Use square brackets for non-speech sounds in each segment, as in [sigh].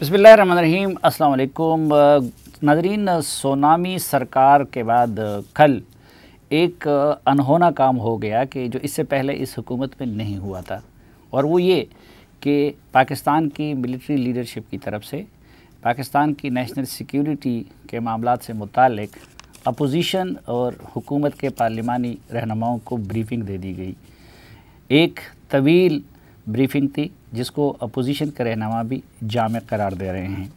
बसमीम अल्लाम नदरीन सोनामी सरकार के बाद कल एक अनहोना काम हो गया कि जो इससे पहले इस हुकूमत में नहीं हुआ था और वो ये कि पाकिस्तान की मिलिट्री लीडरशिप की तरफ से पाकिस्तान की नेशनल सिक्योरिटी के मामला से मुतल अपोजिशन और हुकूमत के पार्लिमानी रहनुमाओं को ब्रीफिंग दे दी गई एक तवील ब्रीफिंग थी जिसको अपोजिशन का रहनमा भी जाम करार दे रहे हैं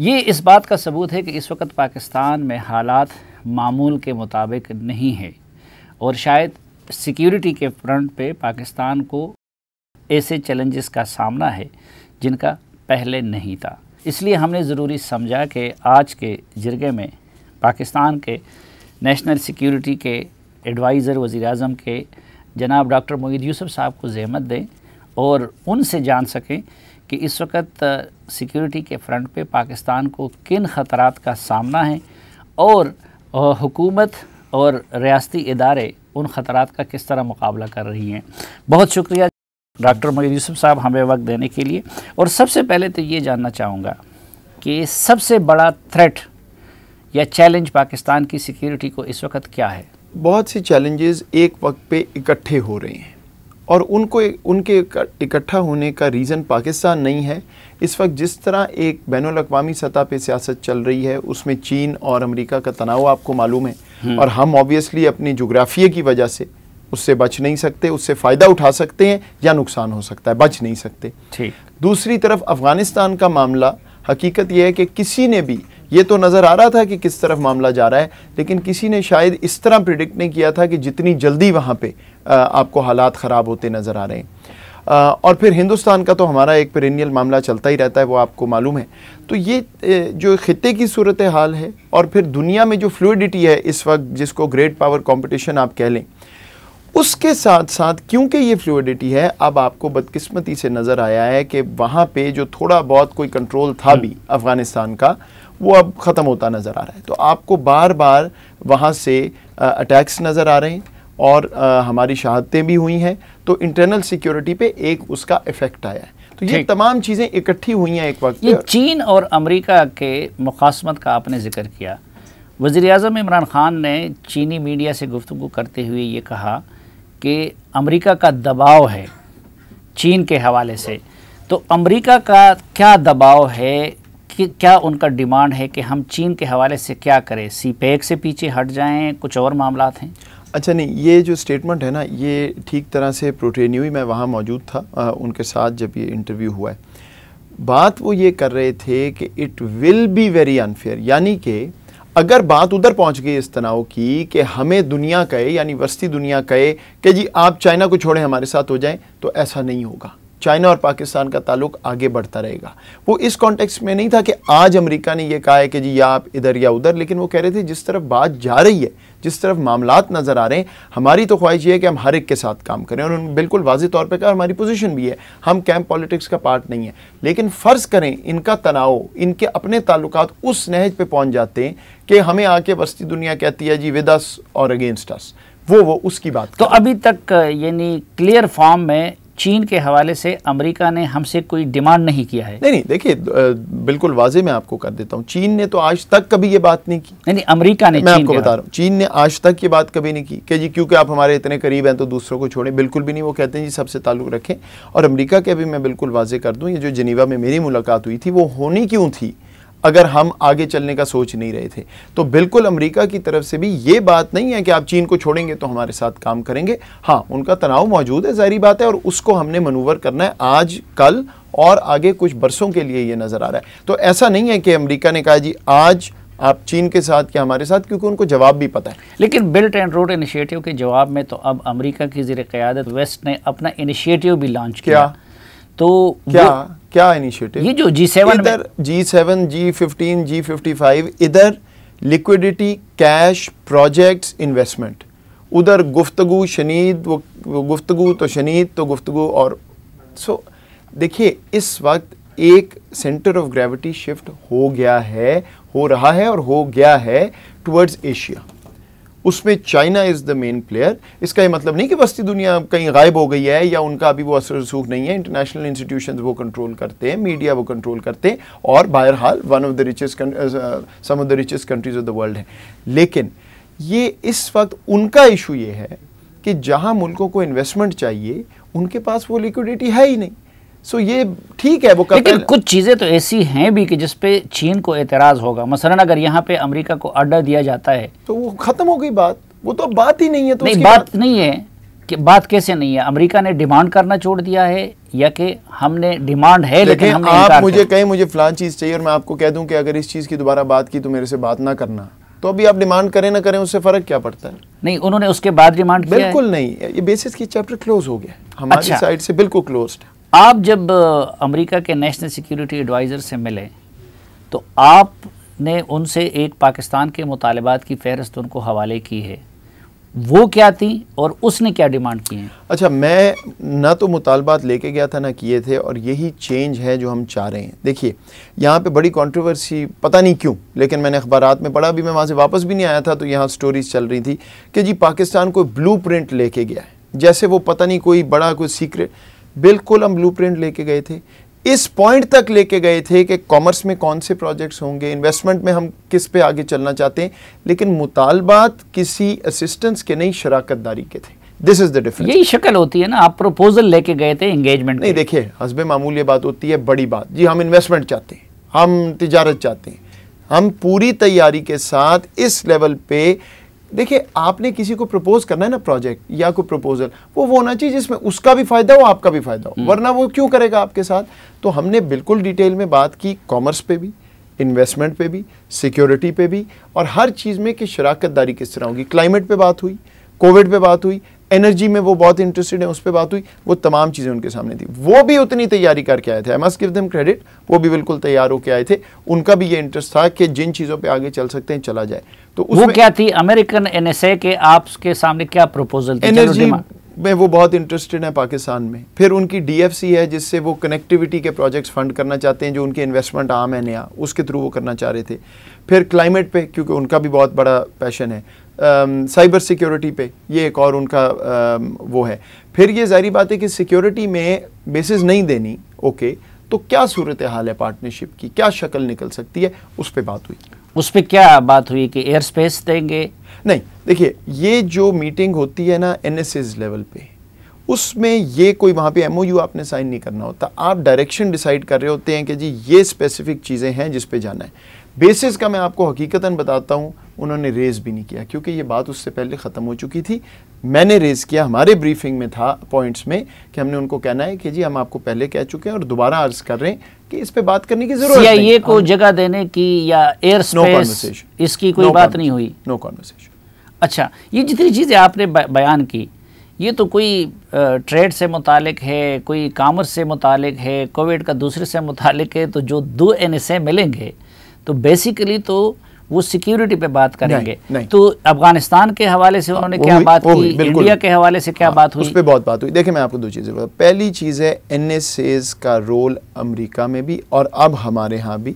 ये इस बात का सबूत है कि इस वक्त पाकिस्तान में हालात मामूल के मुताबिक नहीं है और शायद सिक्योरिटी के फ्रंट पे पाकिस्तान को ऐसे चैलेंजेस का सामना है जिनका पहले नहीं था इसलिए हमने ज़रूरी समझा कि आज के जिरगे में पाकिस्तान के नेशनल सिक्योरिटी के एडवाइज़र वज़ी अजम के जनाब डॉक्टर मोहिद यूसुफ साहब को जहमत दें और उनसे जान सकें कि इस वक्त सिक्योरिटी के फ्रंट पे पाकिस्तान को किन ख़तरात का सामना है और हुकूमत और रियाती इदारे उन ख़तरात का किस तरह मुकाबला कर रही हैं बहुत शुक्रिया डॉक्टर मयूर यूसुफ साहब हमें वक्त देने के लिए और सबसे पहले तो ये जानना चाहूँगा कि सबसे बड़ा थ्रेट या चैलेंज पाकिस्तान की सिक्योरिटी को इस वक्त क्या है बहुत सी चैलेंजेस एक वक्त पे इकट्ठे हो रहे हैं और उनको उनके इकट्ठा होने का रीज़न पाकिस्तान नहीं है इस वक्त जिस तरह एक बैन अवी सतह पर सियासत चल रही है उसमें चीन और अमेरिका का तनाव आपको मालूम है हम्म। और हम ऑब्वियसली अपनी जोग्राफिए की वजह से उससे बच नहीं सकते उससे फ़ायदा उठा सकते हैं या नुकसान हो सकता है बच नहीं सकते ठीक दूसरी तरफ अफ़गानिस्तान का मामला हकीकत यह है कि किसी ने भी ये तो नज़र आ रहा था कि किस तरफ मामला जा रहा है लेकिन किसी ने शायद इस तरह प्रिडिक्ट नहीं किया था कि जितनी जल्दी वहाँ पे आपको हालात ख़राब होते नज़र आ रहे हैं और फिर हिंदुस्तान का तो हमारा एक पेरिनियल मामला चलता ही रहता है वो आपको मालूम है तो ये जो ख़त्े की सूरत हाल है और फिर दुनिया में जो फ्लूडिटी है इस वक्त जिसको ग्रेट पावर कॉम्पटिशन आप कह लें उसके साथ साथ क्योंकि ये फ्लूडिटी है अब आपको बदकिस्मती से नज़र आया है कि वहाँ पर जो थोड़ा बहुत कोई कंट्रोल था भी अफ़गानिस्तान का वो अब ख़त्म होता नज़र आ रहा है तो आपको बार बार वहाँ से अटैक्स नज़र आ रहे हैं और आ, हमारी शहादतें भी हुई हैं तो इंटरनल सिक्योरिटी पे एक उसका इफेक्ट आया है तो ये तमाम चीज़ें इकट्ठी हुई हैं एक वक्त ये चीन और अमेरिका के मुखासमत का आपने जिक्र किया वज़ी अजम इमरान ख़ान ने चीनी मीडिया से गुफ्तु करते हुए ये कहा कि अमरीका का दबाव है चीन के हवाले से तो अमरीका का क्या दबाव है कि क्या उनका डिमांड है कि हम चीन के हवाले से क्या करें सी पैक e से पीछे हट जाएं कुछ और मामला हैं अच्छा नहीं ये जो स्टेटमेंट है ना ये ठीक तरह से हुई मैं वहाँ मौजूद था आ, उनके साथ जब ये इंटरव्यू हुआ है बात वो ये कर रहे थे कि it will be very unfair यानी कि अगर बात उधर पहुंच गई इस तनाव की कि हमें दुनिया कहे यानी वस्ती दुनिया कहे कि जी आप चाइना को छोड़ें हमारे साथ हो जाएं तो ऐसा नहीं होगा चाइना और पाकिस्तान का ताल्लुक आगे बढ़ता रहेगा वो इस कॉन्टेक्स्ट में नहीं था कि आज अमेरिका ने यह कहा है कि जी या आप इधर या उधर लेकिन वो कह रहे थे जिस तरफ बात जा रही है जिस तरफ मामला नज़र आ रहे हैं हमारी तो ख्वाहिश ये है कि हम हर एक के साथ काम करें और उन्होंने बिल्कुल वाजी तौर पर कहा हमारी पोजिशन भी है हम कैंप पॉलिटिक्स का पार्ट नहीं है लेकिन फ़र्ज़ करें इनका तनाव इनके अपने ताल्लुक उस नहज पर पहुँच जाते हैं कि हमें आके बस्ती दुनिया कहती है जी विद अस और अगेंस्ट अस वो वो उसकी बात तो अभी तक यानी क्लियर फॉर्म में चीन के हवाले से अमेरिका ने हमसे कोई डिमांड नहीं किया है नहीं नहीं देखिए बिल्कुल वाजे मैं आपको कर देता हूँ चीन ने तो आज तक कभी ये बात नहीं की नहीं नहीं अमरीका ने मैं आपको बता रहा हूँ चीन ने आज तक ये बात कभी नहीं की कि जी क्योंकि आप हमारे इतने करीब हैं तो दूसरों को छोड़ें बिल्कुल भी नहीं वो कहते हैं जी सबसे ताल्लुक रखें और अमरीका के भी मैं बिल्कुल वाजे कर दूँ ये जो जनीवा में मेरी मुलाकात हुई थी वो होनी क्यों थी अगर हम आगे चलने का सोच नहीं रहे थे तो बिल्कुल अमेरिका की तरफ से भी ये बात नहीं है कि आप चीन को छोड़ेंगे तो हमारे साथ काम करेंगे हाँ उनका तनाव मौजूद है जारी बात है और उसको हमने मनूवर करना है आज कल और आगे कुछ बरसों के लिए ये नज़र आ रहा है तो ऐसा नहीं है कि अमरीका ने कहा जी आज आप चीन के साथ क्या हमारे साथ क्योंकि उनको जवाब भी पता है लेकिन बिल्ट एंड रोड इनिशिएटिव के जवाब में तो अब अमेरिका की जीर क़्यादत वेस्ट ने अपना इनिशिएटिव भी लॉन्च किया तो क्या क्या इनिशिएटिव ये जो जी सेवन इधर G seven G fifteen G fifty five इधर लिक्विडिटी कैश प्रोजेक्ट्स इन्वेस्टमेंट उधर गुफ्तगु शनीद वो, वो गुफ्तगु तो शनीद तो गुफ्तगु और सो so, देखिए इस वक्त एक सेंटर ऑफ ग्रेविटी शिफ्ट हो गया है हो रहा है और हो गया है टुवर्ड्स एशिया उसमें China is the main player इसका ये मतलब नहीं कि वस्ती दुनिया कहीं गायब हो गई है या उनका अभी वो असर रसूख नहीं है इंटरनेशनल इंस्टीट्यूशन वो कंट्रोल करते हैं मीडिया वो कंट्रोल करते हैं और बहरहाल one of the richest some of the richest countries of the world है लेकिन ये इस वक्त उनका इशू ये है कि जहाँ मुल्कों को इन्वेस्टमेंट चाहिए उनके पास वो लिक्विडिटी है ही नहीं सो ये ठीक है वो लेकिन कुछ चीज़ें तो ऐसी हैं भी कि जिसपे चीन को एतराज़ होगा मसलन अगर यहाँ पे अमेरिका को अड्डा दिया जाता है तो वो ख़त्म हो गई बात वो तो बात ही नहीं है तो नहीं बात, बात नहीं है कि बात कैसे नहीं है अमेरिका ने डिमांड करना छोड़ दिया है या कि हमने डिमांड है लेकिन, हमने आप मुझे कहें मुझे फलान चीज़ चाहिए और मैं आपको कह दूं कि अगर इस चीज़ की दोबारा बात की तो मेरे से बात ना करना तो अभी आप डिमांड करें ना करें उससे फर्क क्या पड़ता है नहीं उन्होंने उसके बाद डिमांड बिल्कुल नहीं ये बेसिस की चैप्टर क्लोज हो गया हमारी साइड अच्छा। से बिल्कुल क्लोज है आप जब अमेरिका के नेशनल सिक्योरिटी एडवाइज़र से मिले तो आपने उनसे एक पाकिस्तान के मुतालबात की फहरस्त उनको हवाले की है वो क्या थी और उसने क्या डिमांड की है अच्छा मैं ना तो मुतालबात लेके गया था ना किए थे और यही चेंज है जो हम चाह रहे हैं देखिए यहाँ पे बड़ी कंट्रोवर्सी पता नहीं क्यों लेकिन मैंने अखबार में पढ़ा अभी मैं वहाँ से वापस भी नहीं आया था तो यहाँ स्टोरीज चल रही थी कि जी पाकिस्तान को ब्लू लेके गया है जैसे वो पता नहीं कोई बड़ा कोई सीक्रेट बिल्कुल हम ब्लूप्रिंट लेके गए थे इस पॉइंट तक लेके गए थे कि कॉमर्स में कौन से प्रोजेक्ट्स होंगे इन्वेस्टमेंट में हम किस पे आगे चलना चाहते हैं लेकिन मुतालबात किसी असिस्टेंस के नहीं शराकत दारी के थे दिस इज द डिफरेंस यही शक्ल होती है ना आप प्रपोजल लेके गए थे एंगेजमेंट नहीं देखिए हसब मामूल ये बात होती है बड़ी बात जी हम इन्वेस्टमेंट चाहते हैं हम तजारत चाहते हैं हम पूरी तैयारी के साथ इस लेवल पे देखिए आपने किसी को प्रपोज करना है ना प्रोजेक्ट या कोई प्रपोजल वो वो होना चाहिए जिसमें उसका भी फायदा हो आपका भी फायदा हो हम्म। वरना वो क्यों करेगा आपके साथ तो हमने बिल्कुल डिटेल में बात की कॉमर्स पे भी इन्वेस्टमेंट पे भी सिक्योरिटी पे भी और हर चीज़ में कि शराकत दारी किस तरह होगी क्लाइमेट पे बात हुई कोविड पे बात हुई एनर्जी में वो बहुत इंटरेस्टेड है उस पर बात हुई वो तमाम चीज़ें उनके सामने थी वो भी उतनी तैयारी करके आए थे I must give them credit वो भी बिल्कुल तैयार होकर आए थे उनका भी ये इंटरेस्ट था कि जिन चीज़ों पर आगे चल सकते हैं चला जाए तो वो क्या थी अमेरिकन एन के आपके सामने क्या प्रपोजल एनर्जी में वो बहुत इंटरेस्टेड है पाकिस्तान में फिर उनकी सी है जिससे वो कनेक्टिविटी के प्रोजेक्ट्स फंड करना चाहते हैं जो उनके इन्वेस्टमेंट आम है नया उसके थ्रू वो करना चाह रहे थे फिर क्लाइमेट पे क्योंकि उनका भी बहुत बड़ा पैशन है साइबर सिक्योरिटी पे ये एक और उनका आ, वो है फिर ये जारी बात है कि सिक्योरिटी में बेसिस नहीं देनी ओके तो क्या सूरत हाल है पार्टनरशिप की क्या शक्ल निकल सकती है उस पर बात हुई उस पर क्या बात हुई कि एयर स्पेस देंगे नहीं देखिए ये जो मीटिंग होती है ना एन लेवल पे उसमें ये कोई वहाँ पे एम आपने साइन नहीं करना होता आप डायरेक्शन डिसाइड कर रहे होते हैं कि जी ये स्पेसिफिक चीज़ें हैं जिस पे जाना है बेसिस का मैं आपको हकीकतन बताता हूँ उन्होंने रेज़ भी नहीं किया क्योंकि ये बात उससे पहले ख़त्म हो चुकी थी मैंने रेज़ किया हमारे ब्रीफिंग में था पॉइंट्स में कि हमने उनको कहना है कि जी हम आपको पहले कह चुके हैं और दोबारा अर्ज कर रहे हैं कि इस पे बात करने की जरूरत है ये को जगह देने की या एयर स्पेस no इसकी कोई no बात नहीं हुई नो no कॉन्वर्सेशन अच्छा ये जितनी चीज़ें आपने बयान की ये तो कोई ट्रेड से मुतल है कोई कामर्स से मुतल है कोविड का दूसरे से मुतल है तो जो दो एन मिलेंगे तो बेसिकली तो वो सिक्योरिटी पे बात करेंगे नहीं, नहीं। तो अफगानिस्तान के हवाले से उन्होंने हाँ, क्या बात की इंडिया के हवाले से क्या हाँ, बात हुई उस पर बहुत बात हुई देखिए मैं आपको दो चीज़ें बताऊँ पहली चीज़ है एन का रोल अमेरिका में भी और अब हमारे यहाँ भी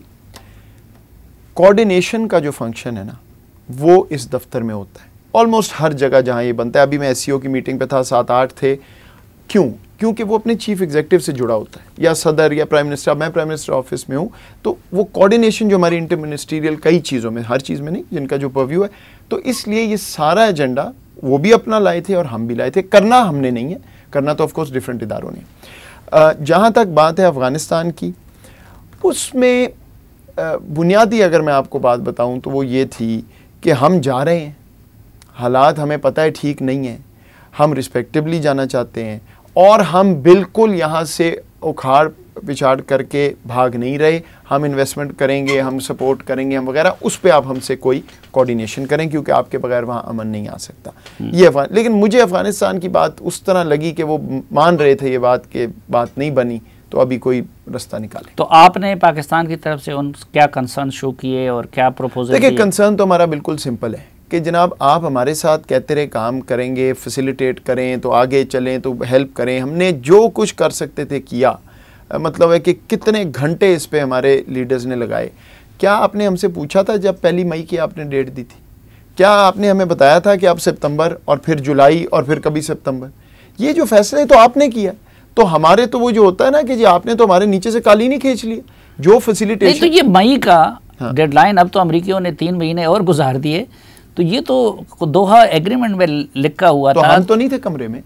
कोऑर्डिनेशन का जो फंक्शन है ना वो इस दफ्तर में होता है ऑलमोस्ट हर जगह जहाँ ये बनता है अभी मैं एस e की मीटिंग पे था सात आठ थे क्यों क्योंकि वो अपने चीफ एग्जीक्यूटिव से जुड़ा होता है या सदर या प्राइम मिनिस्टर मैं प्राइम मिनिस्टर ऑफिस में हूँ तो वो कोऑर्डिनेशन जो हमारी इंटर मिनिस्टीरियल कई चीज़ों में हर चीज़ में नहीं जिनका जो पव्यू है तो इसलिए ये सारा एजेंडा वो भी अपना लाए थे और हम भी लाए थे करना हमने नहीं है करना तो ऑफकोर्स डिफरेंट इदारों ने जहाँ तक बात है अफ़गानिस्तान की उसमें बुनियादी अगर मैं आपको बात बताऊँ तो वो ये थी कि हम जा रहे हैं हालात हमें पता है ठीक नहीं है हम रिस्पेक्टिवली जाना चाहते हैं और हम बिल्कुल यहाँ से उखाड़ विचार करके भाग नहीं रहे हम इन्वेस्टमेंट करेंगे हम सपोर्ट करेंगे हम वगैरह उस पर आप हमसे कोई कोऑर्डिनेशन करें क्योंकि आपके बगैर वहाँ अमन नहीं आ सकता हम्म। ये अफगान लेकिन मुझे अफ़गानिस्तान की बात उस तरह लगी कि वो मान रहे थे ये बात कि बात नहीं बनी तो अभी कोई रास्ता निकाले तो आपने पाकिस्तान की तरफ से उन क्या कंसर्न शो किए और क्या प्रपोजल देखिए कंसर्न तो हमारा बिल्कुल सिंपल है कि जनाब आप हमारे साथ कहते रहे काम करेंगे फैसिलिटेट करें तो आगे चलें तो हेल्प करें हमने जो कुछ कर सकते थे किया मतलब है कि कितने घंटे इस पर हमारे लीडर्स ने लगाए क्या आपने हमसे पूछा था जब पहली मई की आपने डेट दी थी क्या आपने हमें बताया था कि आप सितंबर और फिर जुलाई और फिर कभी सितंबर ये जो फैसले तो आपने किया तो हमारे तो वो जो होता है ना कि जी आपने तो हमारे नीचे से काली नहीं खींच लिया जो फैसिलिटेशन तो ये मई का हाँ। डेडलाइन अब तो अमरीकियों ने तीन महीने और गुजार दिए तो ये तो दोहा एग्रीमेंट में लिखा हुआ तो था हम तो नहीं थे कमरे में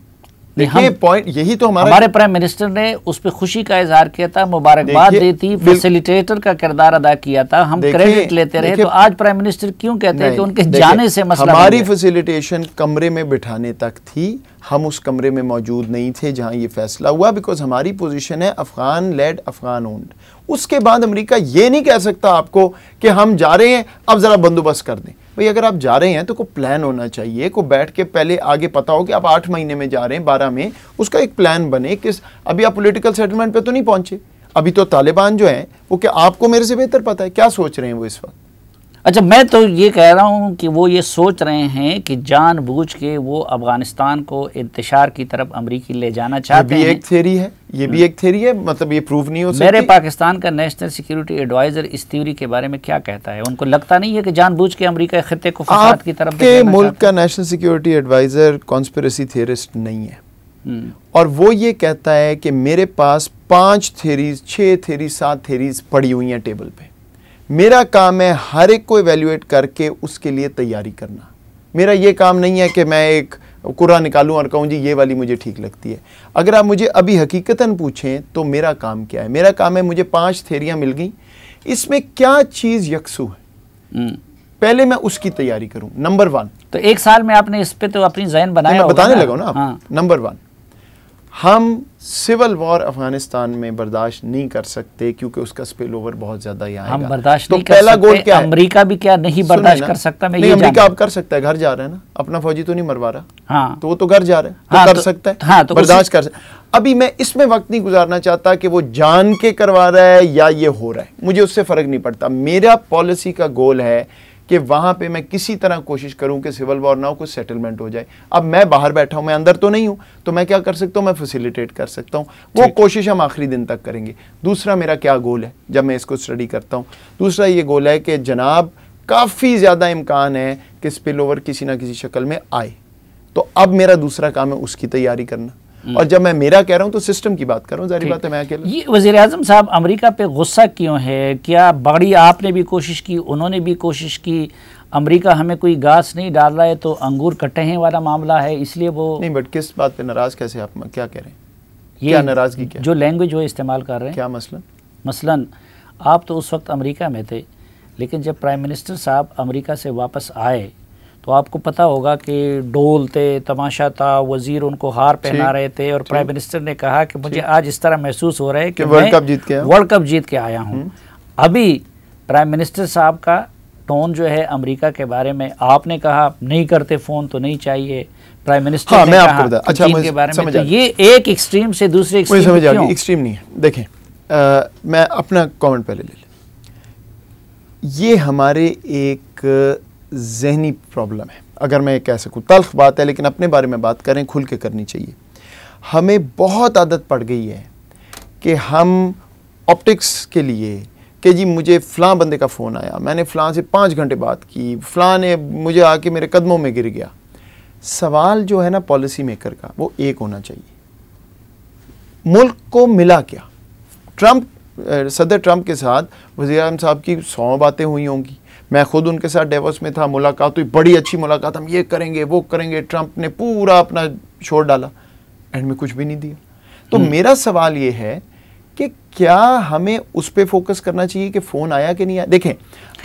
हम पॉइंट यही तो हमारा हमारे प्राइम मिनिस्टर ने उस पर खुशी का इजहार किया था मुबारकबाद दी थी फैसिलिटेटर का किरदार अदा किया था हम क्रेडिट लेते रहे तो आज प्राइम मिनिस्टर क्यों कहते हैं कि उनके जाने से मसला हमारी फैसिलिटेशन कमरे में बिठाने तक थी हम उस कमरे में मौजूद नहीं थे जहाँ ये फैसला हुआ बिकॉज हमारी पोजीशन है अफ़गान लेड अफ़गान ओन्ड उसके बाद अमेरिका ये नहीं कह सकता आपको कि हम जा रहे हैं अब ज़रा बंदोबस्त कर दें भाई अगर आप जा रहे हैं तो कोई प्लान होना चाहिए को बैठ के पहले आगे पता हो कि आप आठ महीने में जा रहे हैं बारह में उसका एक प्लान बने किस अभी आप पोलिटिकल सेटलमेंट पर तो नहीं पहुँचे अभी तो तालिबान जो हैं वो क्या आपको मेरे से बेहतर पता है क्या सोच रहे हैं वो इस वक्त अच्छा मैं तो ये कह रहा हूँ कि वो ये सोच रहे हैं कि जानबूझ के वो अफगानिस्तान को इंतशार की तरफ अमरीकी ले जाना चाहते हैं ये भी एक थ्योरी है ये भी हम्म। एक थ्योरी है मतलब ये प्रूफ नहीं हो सकती मेरे पाकिस्तान का नेशनल सिक्योरिटी एडवाइजर इस थ्योरी के बारे में क्या कहता है उनको लगता नहीं है कि जानबूझ के अमरीका खत्े को फसाद की तरफ के मुल्क का national security adviser conspiracy theorist नहीं है हम्म। और वो ये कहता है कि मेरे पास पांच थेरीज छः थेरीज सात थेरीज पड़ी हुई हैं टेबल पे मेरा काम है हर एक को एवेल्यूएट करके उसके लिए तैयारी करना मेरा ये काम नहीं है कि मैं एक कुरा निकालूं और कहूं जी ये वाली मुझे ठीक लगती है अगर आप मुझे अभी हकीकतन पूछें तो मेरा काम क्या है मेरा काम है मुझे पांच थेरियां मिल गई इसमें क्या चीज़ यकसू है हम्म। पहले मैं उसकी तैयारी करूं नंबर वन तो एक साल में आपने इस पे तो अपनी जहन बनाया मैं बताने लगा ना आप नंबर हाँ। वन हम सिविल वॉर अफगानिस्तान में बर्दाश्त नहीं कर सकते क्योंकि उसका स्पिल ओवर बहुत ज्यादा यहाँ हम बर्दाश्त तो नहीं कर पहला गोल क्या अमेरिका भी क्या नहीं बर्दाश्त कर सकता मैं नहीं अमेरिका अब कर सकता है घर जा रहा है ना अपना फौजी तो नहीं मरवा रहा हाँ तो वो तो घर जा रहा है तो हाँ, कर तो, सकता है हाँ, तो बर्दाश्त कर सकता अभी मैं इसमें वक्त नहीं गुजारना चाहता कि वो जान के करवा रहा है या ये हो रहा है मुझे उससे फर्क नहीं पड़ता मेरा पॉलिसी का गोल है कि वहाँ पे मैं किसी तरह कोशिश करूँ कि सिविल वॉर ना हो कुछ सेटलमेंट हो जाए अब मैं बाहर बैठा हूँ मैं अंदर तो नहीं हूँ तो मैं क्या कर सकता हूँ मैं फैसिलिटेट कर सकता हूँ वो कोशिश हम आखिरी दिन तक करेंगे दूसरा मेरा क्या गोल है जब मैं इसको स्टडी करता हूँ दूसरा ये गोल है कि जनाब काफ़ी ज़्यादा इम्कान है कि स्पिल ओवर किसी ना किसी शक्ल में आए तो अब मेरा दूसरा काम है उसकी तैयारी करना और जब मैं मेरा कह रहा हूँ तो सिस्टम की बात कर रहा हूँ जारी बात है मैं अकेला ये वजीर अजम साहब अमरीका पे गुस्सा क्यों है क्या बड़ी आपने भी कोशिश की उन्होंने भी कोशिश की अमेरिका हमें कोई घास नहीं डाल रहा है तो अंगूर कटे हैं वाला मामला है इसलिए वो नहीं बट किस बात पे नाराज़ कैसे आप क्या कह रहे हैं ये क्या नाराज़गी क्या जो लैंग्वेज वो इस्तेमाल कर रहे हैं क्या मसलन मसलन आप तो उस वक्त अमेरिका में थे लेकिन जब प्राइम मिनिस्टर साहब अमेरिका से वापस आए तो आपको पता होगा कि डोल थे तमाशा था वजीर उनको हार पहना रहे थे और प्राइम मिनिस्टर ने कहा कि मुझे आज इस तरह महसूस हो रहा है कि वर्ल्ड कप जीत के वर्ल्ड कप जीत के आया हूँ हम्म। अभी प्राइम मिनिस्टर साहब का टोन जो है अमेरिका के बारे में आपने कहा नहीं करते फोन तो नहीं चाहिए प्राइम मिनिस्टर हाँ, ने मैं कहा अच्छा, के बारे में तो ये एक एक्सट्रीम से दूसरे एक्सट्रीम एक्सट्रीम नहीं है देखें आ, मैं अपना कमेंट पहले ले लें ये हमारे एक जहनी प्रॉब्लम है अगर मैं कह सकूँ तलख बात है लेकिन अपने बारे में बात करें खुल के करनी चाहिए हमें बहुत आदत पड़ गई है कि हम ऑप्टिक्स के लिए कि जी मुझे फ़लाँ बंदे का फ़ोन आया मैंने फ़लाँ से पाँच घंटे बात की फ़लाँ ने मुझे आके मेरे कदमों में गिर गया सवाल जो है ना पॉलिसी मेकर का वो एक होना चाहिए मुल्क को मिला क्या ट्रंप सदर ट्रंप के साथ वजी साहब की सौ बातें हुई होंगी मैं खुद उनके साथ डेवस में था मुलाकात हुई बड़ी अच्छी मुलाकात हम ये करेंगे वो करेंगे ट्रंप ने पूरा अपना छोड़ डाला एंड में कुछ भी नहीं दिया तो हम्म। मेरा सवाल ये है कि क्या हमें उस पर फोकस करना चाहिए कि फ़ोन आया कि नहीं आया देखें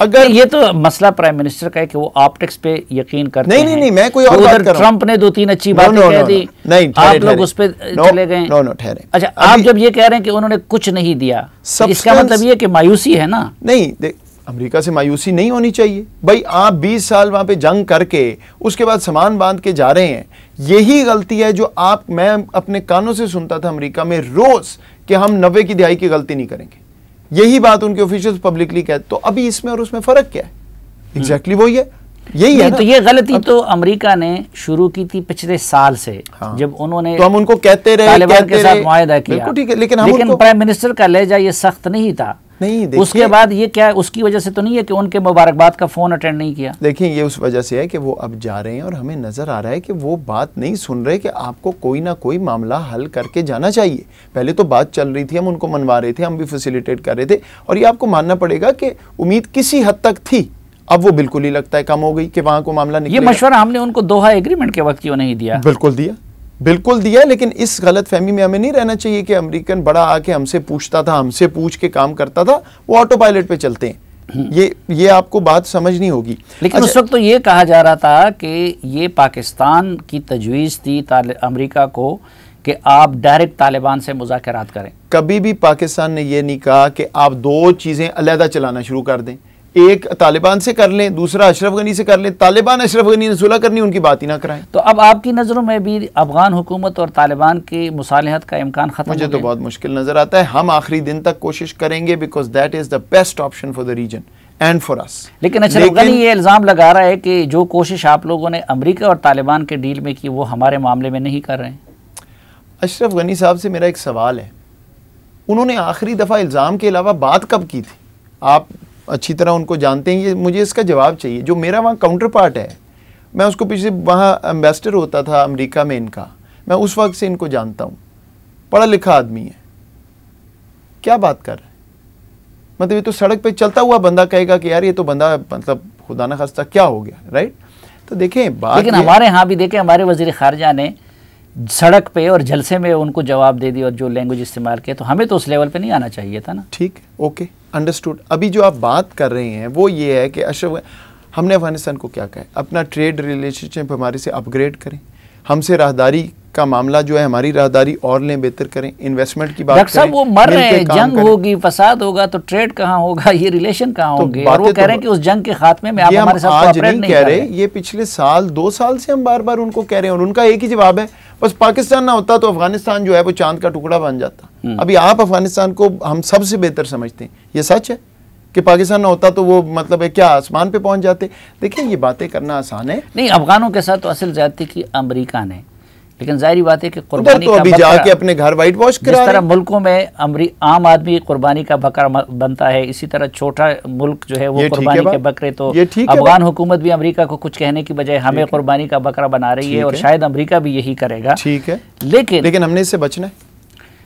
अगर ये तो मसला प्राइम मिनिस्टर का है कि वो ऑप्टिक्स पे यकीन करते नहीं नहीं नहीं मैं कोई और तो बात कर ट्रंप ने दो तीन अच्छी बातें कह दी नहीं आप लोग उस पर चले गए नो नो ठहरे अच्छा आप जब ये कह रहे हैं कि उन्होंने कुछ नहीं दिया तो इसका मतलब ये कि मायूसी है ना नहीं अमेरिका से मायूसी नहीं होनी चाहिए भाई आप 20 साल वहाँ पे जंग करके उसके बाद सामान बांध के जा रहे हैं यही गलती है जो आप मैं अपने कानों से सुनता था अमेरिका में रोज़ कि हम नब्बे की दिहाई की गलती नहीं करेंगे यही बात उनके ऑफिशियल पब्लिकली कहते तो अभी इसमें और उसमें फ़र्क क्या है एग्जैक्टली हम्म। exactly वही है यही है तो ये गलती अब... तो अमेरिका ने शुरू की थी पिछले साल से हाँ। जब उन्होंने तो हम उनको कहते रहे कहते के साथ रहे। किया लेकिन, लेकिन हम प्राइम मिनिस्टर का लहजा ये सख्त नहीं था नहीं उसके बाद ये क्या उसकी वजह से तो नहीं है कि उनके मुबारकबाद का फ़ोन अटेंड नहीं किया देखिए ये उस वजह से है कि वो अब जा रहे हैं और हमें नज़र आ रहा है कि वो बात नहीं सुन रहे कि आपको कोई ना कोई मामला हल करके जाना चाहिए पहले तो बात चल रही थी हम उनको मनवा रहे थे हम भी फैसिलिटेट कर रहे थे और ये आपको मानना पड़ेगा कि उम्मीद किसी हद तक थी अब वो बिल्कुल ही लगता है कम हो गई कि वहां को मामला नहीं ये मशवरा हमने उनको दोहा एग्रीमेंट के वक्त क्यों नहीं दिया बिल्कुल दिया बिल्कुल दिया है लेकिन इस गलत फहमी में हमें नहीं रहना चाहिए कि अमेरिकन बड़ा आके हमसे पूछता था हमसे पूछ के काम करता था वो ऑटो पायलट पे चलते हैं हम्म। ये ये आपको बात समझनी होगी लेकिन अच्छा, उस वक्त तो ये कहा जा रहा था कि ये पाकिस्तान की तजवीज़ थी अमेरिका को कि आप डायरेक्ट तालिबान से मुजाकर करें कभी भी पाकिस्तान ने यह नहीं कहा कि आप दो चीज़ें अलहदा चलाना शुरू कर दें एक तालिबान से कर लें दूसरा अशरफ गनी से कर लें तालिबान अशरफ गनी ने सुलह करनी उनकी बात ही ना कराएं तो अब आपकी नज़रों में भी अफगान हुकूमत और तालिबान के मुसालहत का इम्कान खत्म मुझे तो बहुत मुश्किल नज़र आता है हम आखिरी दिन तक कोशिश करेंगे because that is the best option for the region and for us लेकिन अच्छा गनी ये इल्ज़ाम लगा रहा है कि जो कोशिश आप लोगों ने अमरीका और तालिबान के डील में की वो हमारे मामले में नहीं कर रहे हैं अशरफ गनी साहब से मेरा एक सवाल है उन्होंने आखिरी दफ़ा इल्ज़ाम के अलावा बात कब की थी आप अच्छी तरह उनको जानते हैं ये मुझे इसका जवाब चाहिए जो मेरा वहाँ काउंटर पार्ट है मैं उसको पीछे वहाँ एम्बेसडर होता था अमेरिका में इनका मैं उस वक्त से इनको जानता हूँ पढ़ा लिखा आदमी है क्या बात कर रहे हैं मतलब ये तो सड़क पे चलता हुआ बंदा कहेगा कि यार ये तो बंदा मतलब खुदा ना खास्ता क्या हो गया राइट तो देखें बात लेकिन हमारे यहाँ भी देखें हमारे वजीर खारजा ने सड़क पे और जलसे में उनको जवाब दे दिया और जो लैंग्वेज इस्तेमाल किया तो हमें तो उस लेवल पे नहीं आना चाहिए था ना ठीक ओके अंडरस्टूड अभी जो आप बात कर रहे हैं वो ये है कि अशोक हमने अफगानिस्तान को क्या कहा अपना ट्रेड रिलेशनशिप हमारे से अपग्रेड करें हमसे राहदारी का मामला जो है हमारी राहदारी और लें बेहतर करें इन्वेस्टमेंट की बात करें, वो मर रहे हैं जंग होगी फसाद होगा तो ट्रेड कहाँ होगा ये रिलेशन कहाँ तो होगी और वो तो कह रहे हैं कि उस जंग के खात्मे में आप हमारे साथ आज नहीं, नहीं कह रहे ये पिछले साल दो साल से हम बार बार उनको कह रहे हैं और उनका एक ही जवाब है बस पाकिस्तान ना होता तो अफगानिस्तान जो है वो चांद का टुकड़ा बन जाता हम्म। अभी आप अफगानिस्तान को हम सबसे बेहतर समझते हैं ये सच है कि पाकिस्तान ना होता तो वो मतलब है क्या आसमान पे पहुंच जाते देखिए ये बातें करना आसान है नहीं अफगानों के साथ तो असल ज्यादा की अमरीका ने लेकिन जाहरी बात है कि कुर्बानी तो अभी जाके अपने घर वाइट वॉश करा तरह मुल्कों में अमरी आम आदमी कुर्बानी का बकरा बनता है इसी तरह छोटा मुल्क जो है वो कुर्बानी के बकरे तो अफगान हुकूमत भी अमरीका को कुछ कहने की बजाय हमें कुर्बानी का बकरा बना रही है और शायद अमरीका भी यही करेगा ठीक है लेकिन लेकिन हमने इससे बचना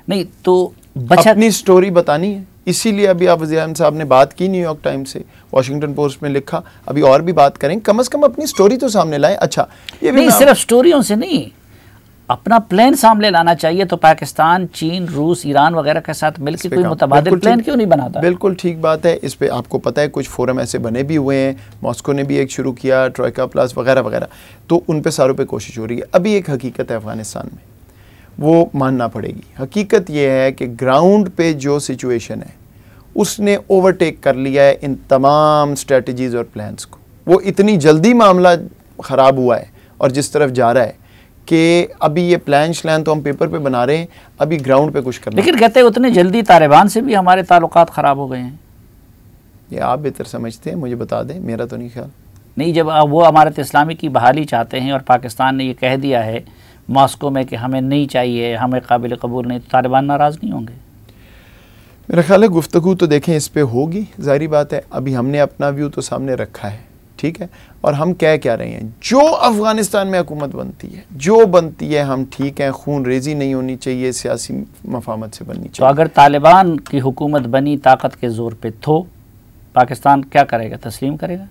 नहीं तो बचा स्टोरी बतानी है इसीलिए अभी आप वजी साहब ने बात की न्यूयॉर्क टाइम से वाशिंगटन पोस्ट में लिखा अभी और भी बात करें कम अज कम अपनी स्टोरी तो सामने लाए अच्छा ये भी नहीं सिर्फ स्टोरियों से नहीं अपना प्लान सामने लाना चाहिए तो पाकिस्तान चीन रूस ईरान वगैरह के साथ मिलकर कोई मुतबादल प्लान क्यों नहीं बनाता बिल्कुल ठीक बात है इस पर आपको पता है कुछ फोरम ऐसे बने भी हुए हैं मॉस्को ने भी एक शुरू किया ट्रॉयका प्लस वगैरह वगैरह तो उन पर सारों पर कोशिश हो रही है अभी एक हकीकत है अफगानिस्तान में वो मानना पड़ेगी हकीकत यह है कि ग्राउंड पे जो सिचुएशन है उसने ओवरटेक कर लिया है इन तमाम स्ट्रेटजीज़ और प्लान्स को वो इतनी जल्दी मामला ख़राब हुआ है और जिस तरफ जा रहा है कि अभी ये प्लान श्लान तो हम पेपर पे बना रहे हैं अभी ग्राउंड पे कुछ करना लेकिन कहते हैं उतने जल्दी तालिबान से भी हमारे ताल्लुक ख़राब हो गए हैं ये आप बेहतर समझते हैं मुझे बता दें मेरा तो नहीं ख्याल नहीं जब वो अमारत तो इस्लामी की बहाली चाहते हैं और पाकिस्तान ने ये कह दिया है मॉस्को में कि हमें नहीं चाहिए हमें काबिल कबूल नहीं तो तालिबान नाराज़ नहीं होंगे मेरा ख्याल है गुफ्तु तो देखें इस पर होगी ज़ाहरी बात है अभी हमने अपना व्यू तो सामने रखा है ठीक है और हम कह क्या रहे हैं जो अफ़गानिस्तान में हुकूमत बनती है जो बनती है हम ठीक हैं खून रेजी नहीं होनी चाहिए सियासी मफामत से बननी तो चाहिए तो अगर तालिबान की हुकूमत बनी ताकत के ज़ोर पर तो पाकिस्तान क्या करेगा तस्लीम करेगा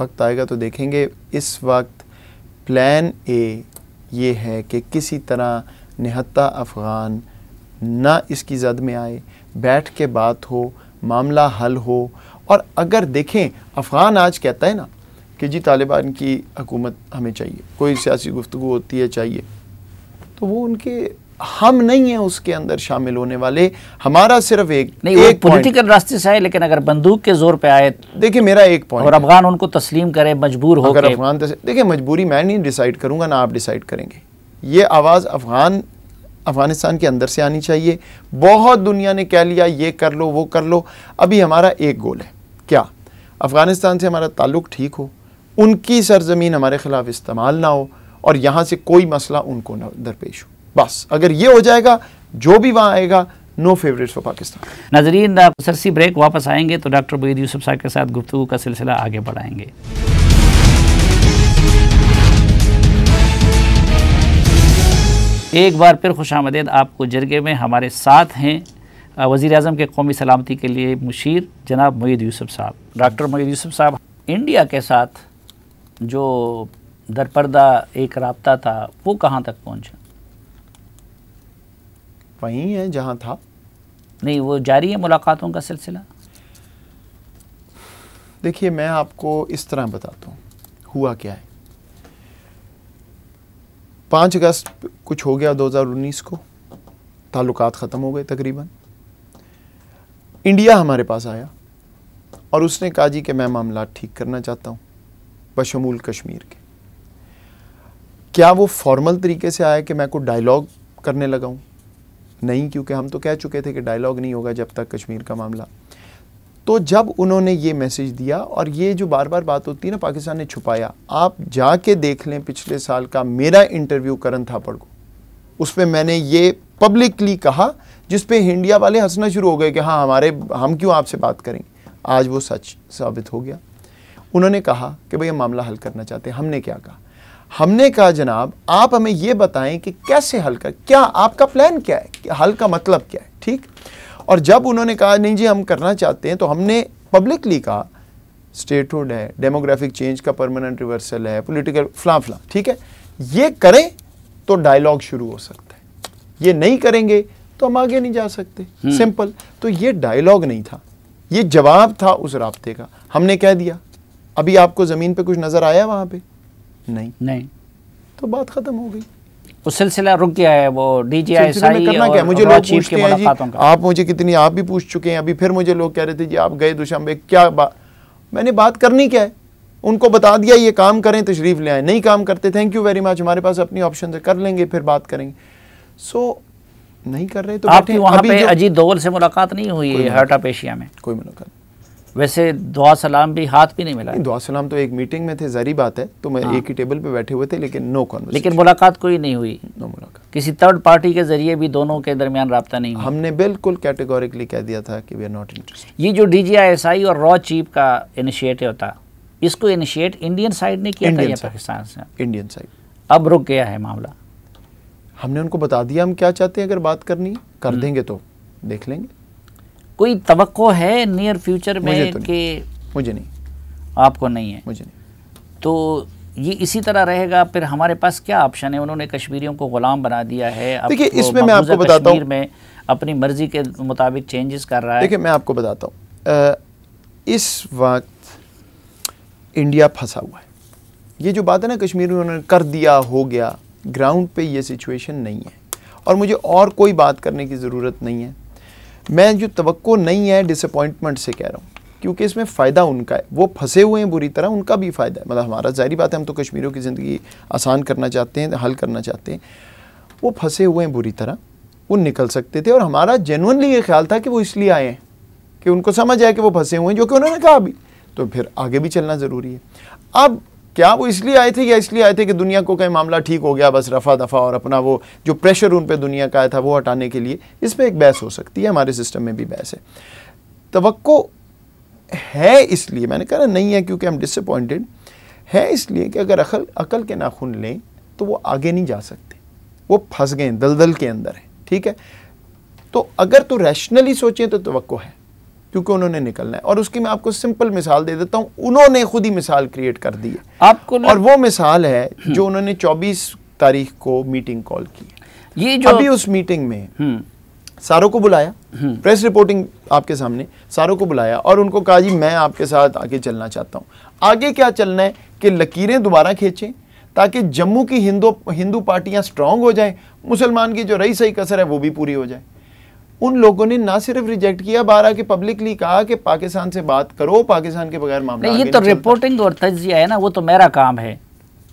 वक्त आएगा तो देखेंगे इस वक्त प्लान ए ये है कि किसी तरह निहत्ता अफ़गान ना इसकी जद में आए बैठ के बात हो मामला हल हो और अगर देखें अफ़गान आज कहता है ना कि जी तालिबान की हकूमत हमें चाहिए कोई सियासी गुफ्तु होती है चाहिए तो वो उनके हम नहीं है उसके अंदर शामिल होने वाले हमारा सिर्फ एक नहीं एक पॉलिटिकल रास्ते से आए लेकिन अगर बंदूक के जोर पे आए देखिए मेरा एक पॉइंट और अफगान उनको तस्लीम करे मजबूर हो अगर अफगान देखिए मजबूरी मैं नहीं डिसाइड करूंगा ना आप डिसाइड करेंगे ये आवाज़ अफगान अफगानिस्तान के अंदर से आनी चाहिए बहुत दुनिया ने कह लिया ये कर लो वो कर लो अभी हमारा एक गोल है क्या अफ़गानिस्तान से हमारा ताल्लुक़ ठीक हो उनकी सरजमीन हमारे ख़िलाफ़ इस्तेमाल ना हो और यहाँ से कोई मसला उनको ना दरपेश हो बस अगर ये हो जाएगा जो भी वहाँ आएगा नो फेवरेट्स फॉर पाकिस्तान नजरीन सरसी ब्रेक वापस आएंगे तो डॉक्टर बैद यूसुफ साहब के साथ गुफ्तु का सिलसिला आगे बढ़ाएंगे एक बार फिर खुश आमदेद आपको जरगे में हमारे साथ हैं वज़ी अजम के कौमी सलामती के लिए मुशीर जनाब मयद यूसुफ साहब डॉक्टर मयद यूसुफ साहब इंडिया के साथ जो दरपर्दा एक रबता था वो कहाँ तक पहुँचा वहीं है जहाँ था नहीं वो जारी है मुलाकातों का सिलसिला देखिए मैं आपको इस तरह बताता हूँ हुआ क्या है पाँच अगस्त कुछ हो गया 2019 को ताल्लुकात ख़त्म हो गए तकरीबन इंडिया हमारे पास आया और उसने कहा जी कि मैं मामला ठीक करना चाहता हूँ बशमूल कश्मीर के क्या वो फॉर्मल तरीके से आया कि मैं को डायलॉग करने लगा हूँ नहीं क्योंकि हम तो कह चुके थे कि डायलॉग नहीं होगा जब तक कश्मीर का मामला तो जब उन्होंने ये मैसेज दिया और ये जो बार बार बात होती है ना पाकिस्तान ने छुपाया आप जाके देख लें पिछले साल का मेरा इंटरव्यू करण थापड़ को उस पर मैंने ये पब्लिकली कहा जिस पे इंडिया वाले हंसना शुरू हो गए कि हाँ हमारे हम क्यों आपसे बात करेंगे आज वो सच साबित हो गया उन्होंने कहा कि भाई हम मामला हल करना चाहते हैं हमने क्या कहा हमने कहा जनाब आप हमें ये बताएं कि कैसे हल कर क्या आपका प्लान क्या है कि हल का मतलब क्या है ठीक और जब उन्होंने कहा नहीं जी हम करना चाहते हैं तो हमने पब्लिकली कहा स्टेटहुड है डेमोग्राफिक चेंज का परमानेंट रिवर्सल है पोलिटिकल फला ठीक है ये करें तो डायलॉग शुरू हो सकता है ये नहीं करेंगे तो हम आगे नहीं जा सकते हम्म। सिंपल तो ये डायलॉग नहीं था ये जवाब था उस रबते का हमने कह दिया अभी आपको ज़मीन पे कुछ नज़र आया वहां पे नहीं नहीं तो बात ख़त्म हो गई वो सिलसिला रुक गया है वो डीजीआई करना क्या मुझे लोग पूछते हैं जी आप मुझे कितनी आप भी पूछ चुके हैं अभी फिर मुझे लोग कह रहे थे जी आप गए दुशांबे क्या बात मैंने बात करनी क्या है उनको बता दिया ये काम करें तशरीफ़ ले आए नहीं काम करते थैंक यू वेरी मच हमारे पास अपनी ऑप्शन कर लेंगे फिर बात करेंगे सो नहीं कर रहे तो आपकी वहाँ पे अजीत दोवल से मुलाकात नहीं हुई है हर्टा पेशिया में कोई मुलाकात वैसे दुआ सलाम भी हाथ भी नहीं मिला नहीं, दुआ सलाम तो एक मीटिंग में थे जरी बात है तो मैं हाँ। एक ही टेबल पे बैठे हुए थे लेकिन नो कॉन्वर्सेशन लेकिन मुलाकात कोई नहीं हुई नो मुलाकात किसी थर्ड पार्टी के जरिए भी दोनों के दरमियान रबता नहीं हुआ हमने बिल्कुल कैटेगोरिकली कह दिया था कि वी आर नॉट इंटरेस्टेड ये जो डी जी आई एस आई और रॉ चीफ का इनिशिएटिव था इसको इनिशिएट इंडियन साइड ने किया था या पाकिस्तान से इंडियन साइड अब रुक गया है मामला हमने उनको बता दिया हम क्या चाहते हैं अगर बात करनी कर हम्म। देंगे तो देख लेंगे कोई तो है नियर फ्यूचर में मुझे तो नहीं। मुझे नहीं आपको नहीं है मुझे नहीं तो ये इसी तरह रहेगा फिर हमारे पास क्या ऑप्शन है उन्होंने कश्मीरियों को गुलाम बना दिया है देखिए तो इसमें मैं आपको बताता हूँ में अपनी मर्जी के मुताबिक चेंजेस कर रहा है देखिए मैं आपको बताता हूँ इस वक्त इंडिया फंसा हुआ है ये जो बात है ना कश्मीर में उन्होंने कर दिया हो गया ग्राउंड पे ये सिचुएशन नहीं है और मुझे और कोई बात करने की ज़रूरत नहीं है मैं जो तो नहीं है डिसअपॉइंटमेंट से कह रहा हूँ क्योंकि इसमें फ़ायदा उनका है वो फंसे हुए हैं बुरी तरह उनका भी फ़ायदा है मतलब हमारा जारी बात है हम तो कश्मीरों की ज़िंदगी आसान करना चाहते हैं हल करना चाहते हैं वो फंसे हुए हैं बुरी तरह वो निकल सकते थे और हमारा जेनवनली ये ख्याल था कि वो इसलिए आए हैं कि उनको समझ आए कि वो फंसे हुए हैं जो कि उन्होंने कहा अभी तो फिर आगे भी चलना ज़रूरी है अब क्या वो इसलिए आए थे या इसलिए आए थे कि दुनिया को कहीं मामला ठीक हो गया बस रफा दफ़ा और अपना वो जो प्रेशर उन पर दुनिया का आया था वो हटाने के लिए इस पर एक बहस हो सकती है हमारे सिस्टम में भी बहस है तो है इसलिए मैंने कहा नहीं है क्योंकि हम डिसअपॉइंटेड है इसलिए कि अगर अकल अकल के नाखून लें तो वो आगे नहीं जा सकते वो फंस गए दलदल के अंदर है ठीक है तो अगर तो रैशनली सोचें तो तो है क्योंकि उन्होंने निकलना है और उसकी मैं आपको सिंपल मिसाल दे देता हूँ उन्होंने खुद ही मिसाल क्रिएट कर दी है आपको और वो मिसाल है हम्म। जो उन्होंने चौबीस तारीख को मीटिंग कॉल की ये जो अभी उस मीटिंग में हम्म। सारों को बुलाया प्रेस हम्म। रिपोर्टिंग आपके सामने सारों को बुलाया और उनको कहा जी मैं आपके साथ आगे चलना चाहता हूं आगे क्या चलना है कि लकीरें दोबारा खींचें ताकि जम्मू की हिंदू हिंदू पार्टियां स्ट्रांग हो जाएं मुसलमान की जो रही सही कसर है वो भी पूरी हो जाए उन लोगों ने ना सिर्फ रिजेक्ट किया बारह के पब्लिकली कहा कि पाकिस्तान से बात करो पाकिस्तान के बगैर मामला ये तो रिपोर्टिंग और तजिया है ना वो तो मेरा काम है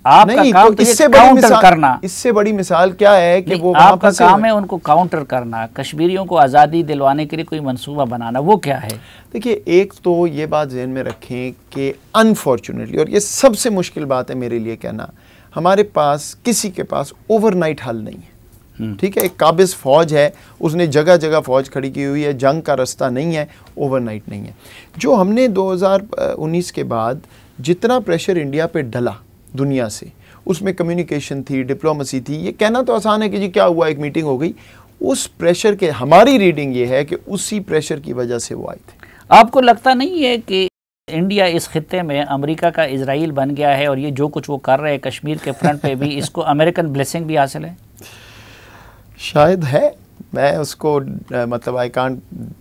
आपका नहीं, काम तो, तो इससे बड़ी मिसाल करना इससे बड़ी मिसाल क्या है कि वो आपका काम है उनको काउंटर करना कश्मीरियों को आज़ादी दिलवाने के लिए कोई मंसूबा बनाना वो क्या है देखिए एक तो ये बात जहन में रखें कि अनफॉर्चुनेटली और ये सबसे मुश्किल बात है मेरे लिए कहना हमारे पास किसी के पास ओवरनाइट हल नहीं है हम्म। ठीक है एक काबिज फौज है उसने जगह जगह फौज खड़ी की हुई है जंग का रास्ता नहीं है ओवरनाइट नहीं है जो हमने 2019 के बाद जितना प्रेशर इंडिया पे डला दुनिया से उसमें कम्युनिकेशन थी डिप्लोमेसी थी ये कहना तो आसान है कि जी क्या हुआ एक मीटिंग हो गई उस प्रेशर के हमारी रीडिंग ये है कि उसी प्रेशर की वजह से वो आए थे आपको लगता नहीं है कि इंडिया इस खत्े में अमेरिका का इसराइल बन गया है और ये जो कुछ वो कर रहे हैं कश्मीर के फ्रंट पे भी इसको अमेरिकन ब्लेसिंग भी हासिल है शायद है मैं उसको मतलब आई कॉन्ट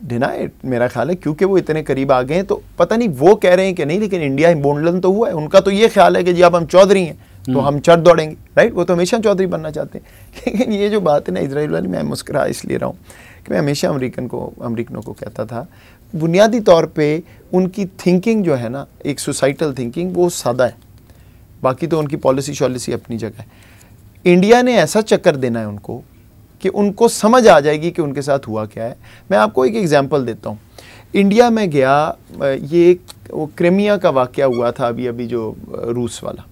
डिनाई मेरा ख्याल है क्योंकि वो इतने करीब आ गए हैं तो पता नहीं वो कह रहे हैं कि नहीं लेकिन इंडिया इम्बोडलन तो हुआ है उनका तो ये ख्याल है कि जी अब हम चौधरी हैं तो हम्म। हम चढ़ दौड़ेंगे राइट वो तो हमेशा चौधरी बनना चाहते हैं [laughs] लेकिन ये जो बात है ना इसराइल वाली मैं मुस्करा इसलिए रहा हूँ कि मैं हमेशा अमरीकन को अमरीकनों को कहता था बुनियादी तौर पर उनकी थिंकिंग जो है ना एक सोसाइटल थिंकिंग वो सादा है बाकी तो उनकी पॉलिसी शॉलिसी अपनी जगह है इंडिया ने ऐसा चक्कर देना है उनको कि उनको समझ आ जाएगी कि उनके साथ हुआ क्या है मैं आपको एक एग्ज़ाम्पल देता हूँ इंडिया में गया ये एक वो क्रेमिया का वाक़ हुआ था अभी अभी जो रूस वाला